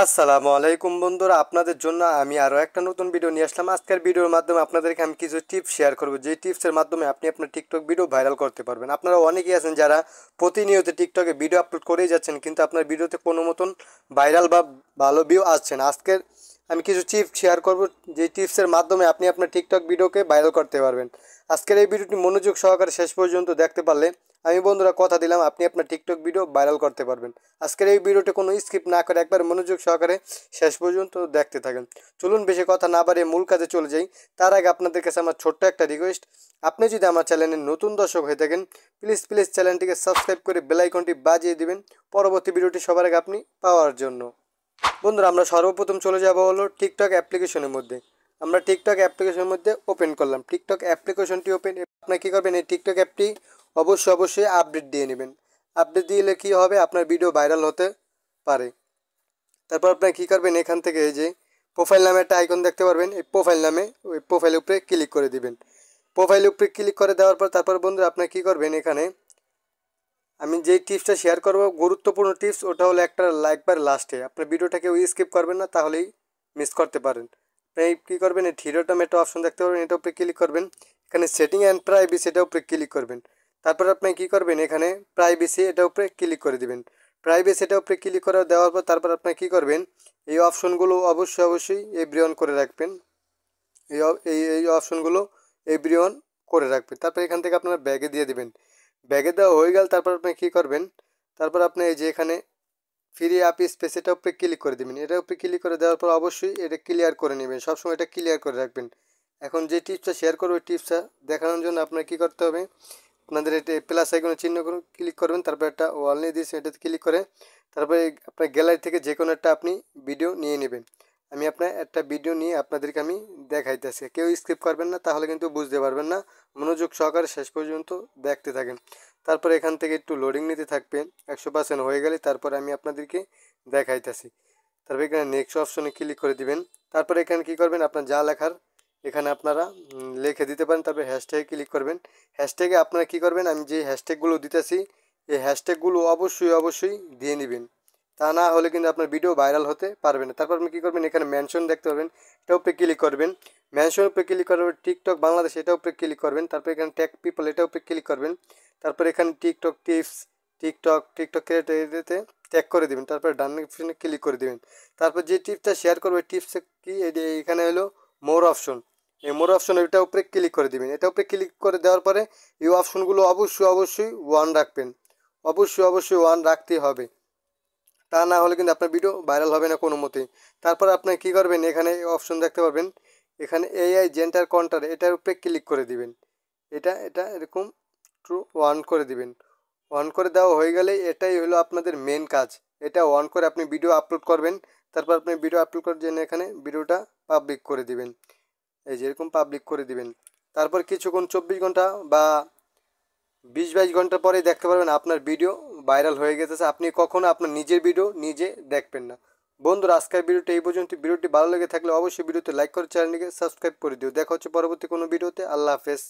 আসসালামু আলাইকুম বন্ধুরা আপনাদের জন্য আমি আরও একটা নতুন ভিডিও নিয়ে আসলাম আজকের ভিডিওর মাধ্যমে আপনাদেরকে আমি কিছু টিপস শেয়ার করবো যে টিপসের মাধ্যমে আপনি আপনার টিকটক ভিডিও ভাইরাল করতে পারবেন আপনারা অনেকেই আছেন যারা প্রতিনিয়ত টিকটকে ভিডিও আপলোড করেই যাচ্ছেন কিন্তু আপনার ভিডিওতে কোনো মতন ভাইরাল বা ভালো ভিউ আসছেন আজকের আমি কিছু টিপস শেয়ার করব যে টিপসের মাধ্যমে আপনি আপনার টিকটক ভিডিওকে ভাইরাল করতে পারবেন আজকের এই ভিডিওটি মনোযোগ সহকারে শেষ পর্যন্ত দেখতে পারলে আমি বন্ধুরা কথা দিলাম আপনি আপনার টিকটক ভিডিও ভাইরাল করতে পারবেন আজকের এই ভিডিওটি কোনো স্কিপ না করে একবার মনোযোগ সহকারে শেষ পর্যন্ত দেখতে থাকেন চলুন বেশি কথা না বাড়িয়ে মূল কাজে চলে যাই তার আগে আপনাদের কাছে আমার ছোট্ট একটা রিকোয়েস্ট আপনি যদি আমার চ্যানেলের নতুন দর্শক হয়ে থাকেন প্লিজ প্লিজ চ্যানেলটিকে সাবস্ক্রাইব করে বেলাইকনটি বাজিয়ে দিবেন পরবর্তী ভিডিওটি সবার আগে আপনি পাওয়ার জন্য বন্ধুরা আমরা সর্বপ্রথম চলে যাব হলো টিকটক অ্যাপ্লিকেশনের মধ্যে আমরা টিকটক অ্যাপ্লিকেশনের মধ্যে ওপেন করলাম টিকটক অ্যাপ্লিকেশনটি ওপেন আপনার কী করবেন এই টিকটক অ্যাপটি অবশ্যই অবশ্যই আপডেট দিয়ে নেবেন আপডেট দিলে কি হবে আপনার ভিডিও ভাইরাল হতে পারে তারপর আপনার কী করবেন এখান থেকে এই যে প্রোফাইল নামে একটা আইকন দেখতে পারবেন এই প্রোফাইল নামে ওই প্রোফাইলের উপরে ক্লিক করে দিবেন প্রোফাইল উপরে ক্লিক করে দেওয়ার পর তারপর বন্ধুরা আপনার কী করবেন এখানে আমি যেই টিপসটা শেয়ার করবো গুরুত্বপূর্ণ টিপস ওটা হলো একটা লাইকবার লাস্টে আপনার ভিডিওটা কেউ স্কিপ করবেন না তাহলেই মিস করতে পারেন এই কী করবেন এই থিরোটম একটা অপশন দেখতে পারবেন এটার উপরে ক্লিক করবেন এখানে সেটিং অ্যান্ড প্রাইভেসি সেটার উপরে ক্লিক করবেন তারপর আপনি কি করবেন এখানে প্রাইভেসি এটা উপরে ক্লিক করে দিবেন প্রাইভেসি এটা উপরে ক্লিক করে দেওয়ার পর তারপর আপনি কি করবেন এই অপশনগুলো অবশ্যই অবশ্যই এভরিওন করে রাখবেন এই এই অপশনগুলো এভরিওন করে রাখবেন তারপর এখান থেকে আপনারা ব্যাগে দিয়ে দিবেন ব্যাগে দেওয়া হয়ে গেল তারপর আপনি কি করবেন তারপর আপনি এই যে এখানে ফ্রি আপি স্পেস এটা উপরে ক্লিক করে দেবেন এটার উপরে ক্লিক করে দেওয়ার পর অবশ্যই এটা ক্লিয়ার করে নেবেন সবসময় এটা ক্লিয়ার করে রাখবেন এখন যে টিপসটা শেয়ার করবো ওই টিপসটা দেখানোর জন্য আপনার কী করতে হবে আপনাদের এটা প্লাস আইকনে চিহ্ন ক্লিক করবেন তারপর একটা ওয়াল নিয়ে দিয়েছেন এটাতে ক্লিক করে তারপরে আপনার গ্যালারি থেকে যে কোনো একটা আপনি ভিডিও নিয়ে নেবেন আমি আপনার একটা ভিডিও নিয়ে আপনাদেরকে আমি দেখাইতেছি কেউ স্কিপ করবেন না তাহলে কিন্তু বুঝতে পারবেন না মনোযোগ সহকারে শেষ পর্যন্ত দেখতে থাকেন তারপর এখান থেকে একটু লোডিং নিতে থাকবে একশো পার্সেন্ট হয়ে গেলে তারপর আমি আপনাদেরকে দেখাইতেছি তারপর এখানে নেক্সট অপশনে ক্লিক করে দিবেন তারপর এখানে কি করবেন আপনার যা লেখার এখানে আপনারা লিখে দিতে পারেন তারপরে হ্যাশট্যাগে ক্লিক করবেন হ্যাশট্যাগে আপনারা কি করবেন আমি যে হ্যাশট্যাগুলো দিতেছি এই হ্যাশট্যাগুলো অবশ্যই অবশ্যই দিয়ে নেবেন তা না হলে কিন্তু আপনার ভিডিও ভাইরাল হতে পারবে না তারপর আপনি কী করবেন এখানে মেনশন দেখতে পারবেন এটা উপরে ক্লিক করবেন মেনশন উপরে ক্লিক করবেন টিকটক বাংলাদেশ এটা উপরে ক্লিক করবেন তারপর এখানে ট্যাগ পিপল এটা উপরে ক্লিক করবেন তারপর এখানে টিকটক টিপস টিকটক টিকটক ক্রিয়েটারিতে ট্যাগ করে দেবেন তারপর ডান অপশনে ক্লিক করে দেবেন তারপর যে টিপসটা শেয়ার করবে টিপস কি এখানে হলো মোর অপশন এই মোর অপশন এটার উপরে ক্লিক করে দেবেন এটার উপরে ক্লিক করে দেওয়ার পরে এই অপশনগুলো অবশ্যই অবশ্যই ওয়ান রাখবেন অবশ্যই অবশ্যই ওয়ান রাখতে হবে তা না হলে কিন্তু আপনার ভিডিও ভাইরাল হবে না কোনো মতে তারপর আপনি কি করবেন এখানে অপশন দেখতে পারবেন এখানে এআই জেন্টার কন্টার এটার উপরে ক্লিক করে দিবেন এটা এটা এরকম ট্রু ওয়ান করে দিবেন অন করে দেওয়া হয়ে গেলে এটাই হলো আপনাদের মেন কাজ এটা অন করে আপনি ভিডিও আপলোড করবেন তারপর আপনি ভিডিও আপলোড করার জন্য এখানে ভিডিওটা পাবলিক করে দিবেন এই যে এরকম পাবলিক করে দিবেন তারপর কিছুক্ষণ চব্বিশ ঘন্টা বা বিশ বাইশ ঘন্টা পরে দেখতে পারবেন আপনার ভিডিও ভাইরাল হয়ে গেছে আপনি কখনো আপনার নিজের ভিডিও নিজে দেখবেন না বন্ধুরা আজকের ভিডিওটি এই পর্যন্ত ভিডিওটি ভালো লেগে থাকলে অবশ্যই ভিডিওতে লাইক করে চ্যানেলটিকে সাবস্ক্রাইব করে দিও দেখা হচ্ছে পরবর্তী কোনো ভিডিওতে আল্লাহ হাফেজ